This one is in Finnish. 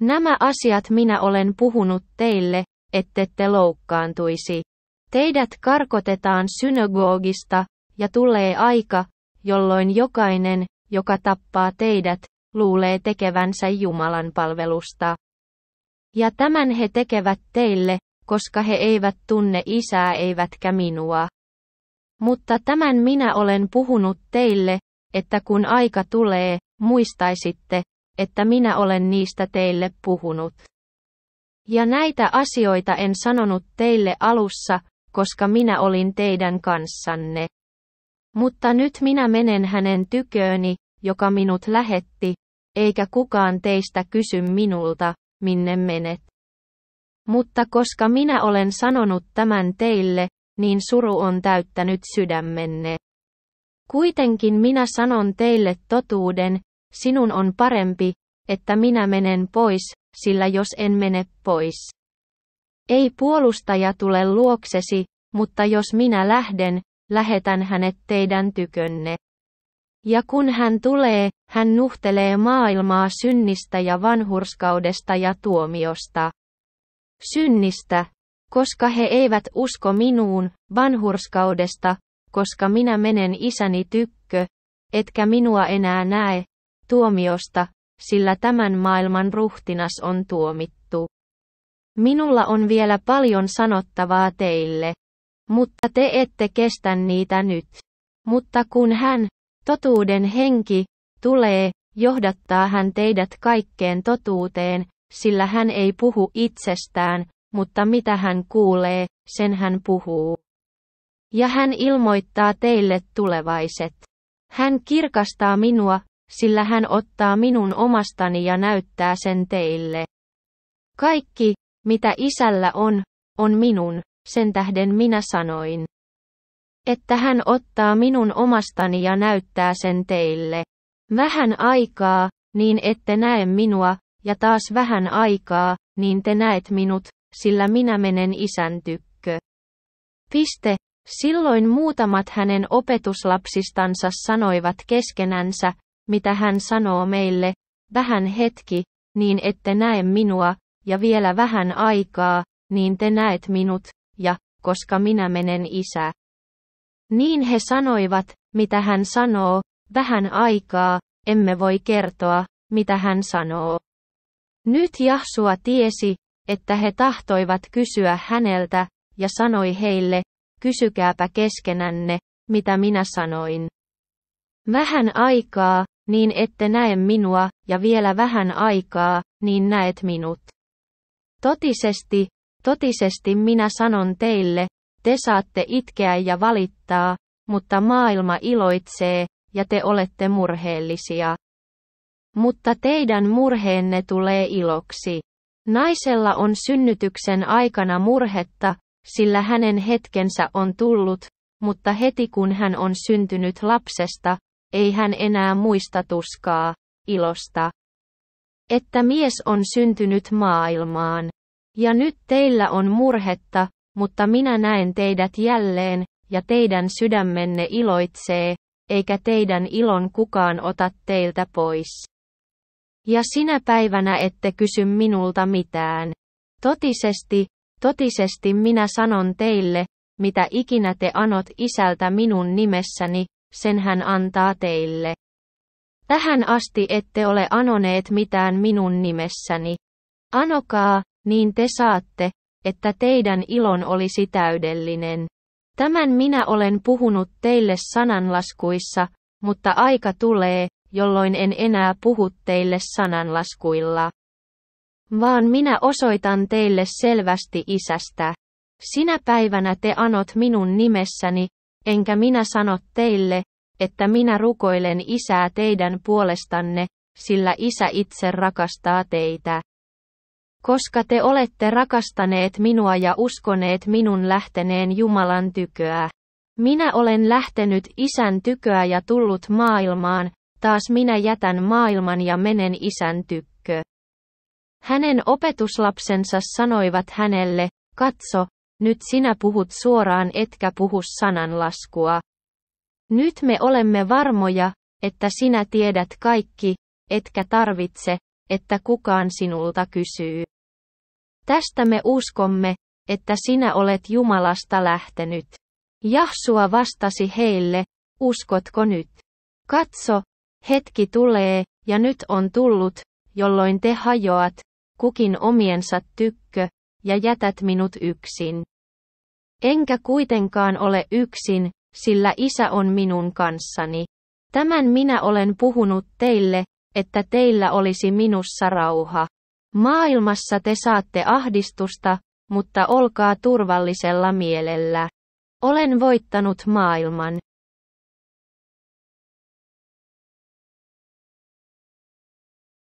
Nämä asiat minä olen puhunut teille, ettette loukkaantuisi. Teidät karkotetaan synagogista, ja tulee aika, jolloin jokainen, joka tappaa teidät, luulee tekevänsä Jumalan palvelusta. Ja tämän he tekevät teille, koska he eivät tunne isää eivätkä minua. Mutta tämän minä olen puhunut teille, että kun aika tulee, muistaisitte, että minä olen niistä teille puhunut. Ja näitä asioita en sanonut teille alussa, koska minä olin teidän kanssanne. Mutta nyt minä menen hänen tykööni, joka minut lähetti, eikä kukaan teistä kysy minulta, minne menet. Mutta koska minä olen sanonut tämän teille, niin suru on täyttänyt sydämenne. Kuitenkin minä sanon teille totuuden, Sinun on parempi, että minä menen pois, sillä jos en mene pois. Ei puolustaja tule luoksesi, mutta jos minä lähden, lähetän hänet teidän tykönne. Ja kun hän tulee, hän nuhtelee maailmaa synnistä ja vanhurskaudesta ja tuomiosta. Synnistä, koska he eivät usko minuun, vanhurskaudesta, koska minä menen isäni tykkö, etkä minua enää näe, tuomiosta, sillä tämän maailman ruhtinas on tuomittu. Minulla on vielä paljon sanottavaa teille, mutta te ette kestä niitä nyt. Mutta kun hän, totuuden henki, tulee, johdattaa hän teidät kaikkeen totuuteen, sillä hän ei puhu itsestään, mutta mitä hän kuulee, sen hän puhuu. Ja hän ilmoittaa teille tulevaiset. Hän kirkastaa minua, sillä hän ottaa minun omastani ja näyttää sen teille. Kaikki, mitä isällä on, on minun, sen tähden minä sanoin. Että hän ottaa minun omastani ja näyttää sen teille. Vähän aikaa, niin ette näe minua, ja taas vähän aikaa, niin te näet minut, sillä minä menen isän tykkö. Piste. Silloin muutamat hänen opetuslapsistansa sanoivat keskenänsä, mitä hän sanoo meille, vähän hetki, niin ette näe minua, ja vielä vähän aikaa, niin te näet minut, ja, koska minä menen isä. Niin he sanoivat, mitä hän sanoo, vähän aikaa, emme voi kertoa, mitä hän sanoo. Nyt Jahsua tiesi, että he tahtoivat kysyä häneltä, ja sanoi heille, kysykääpä keskenänne, mitä minä sanoin. Vähän aikaa, niin ette näe minua, ja vielä vähän aikaa, niin näet minut. Totisesti, totisesti minä sanon teille, te saatte itkeä ja valittaa, mutta maailma iloitsee, ja te olette murheellisia. Mutta teidän murheenne tulee iloksi. Naisella on synnytyksen aikana murhetta, sillä hänen hetkensä on tullut, mutta heti kun hän on syntynyt lapsesta, ei hän enää muista tuskaa, ilosta, että mies on syntynyt maailmaan. Ja nyt teillä on murhetta, mutta minä näen teidät jälleen, ja teidän sydämenne iloitsee, eikä teidän ilon kukaan ota teiltä pois. Ja sinä päivänä ette kysy minulta mitään. Totisesti, totisesti minä sanon teille, mitä ikinä te anot isältä minun nimessäni, sen hän antaa teille. Tähän asti ette ole anoneet mitään minun nimessäni. Anokaa, niin te saatte, että teidän ilon olisi täydellinen. Tämän minä olen puhunut teille sananlaskuissa, mutta aika tulee, jolloin en enää puhu teille sananlaskuilla. Vaan minä osoitan teille selvästi isästä. Sinä päivänä te anot minun nimessäni, Enkä minä sano teille, että minä rukoilen isää teidän puolestanne, sillä isä itse rakastaa teitä. Koska te olette rakastaneet minua ja uskoneet minun lähteneen Jumalan tyköä. Minä olen lähtenyt isän tyköä ja tullut maailmaan, taas minä jätän maailman ja menen isän tykkö. Hänen opetuslapsensa sanoivat hänelle, katso, nyt sinä puhut suoraan etkä puhu sananlaskua. Nyt me olemme varmoja, että sinä tiedät kaikki, etkä tarvitse, että kukaan sinulta kysyy. Tästä me uskomme, että sinä olet Jumalasta lähtenyt. Jahsua vastasi heille, uskotko nyt? Katso, hetki tulee, ja nyt on tullut, jolloin te hajoat, kukin omiensa tykkö, ja jätät minut yksin. Enkä kuitenkaan ole yksin, sillä isä on minun kanssani. Tämän minä olen puhunut teille, että teillä olisi minussa rauha. Maailmassa te saatte ahdistusta, mutta olkaa turvallisella mielellä. Olen voittanut maailman.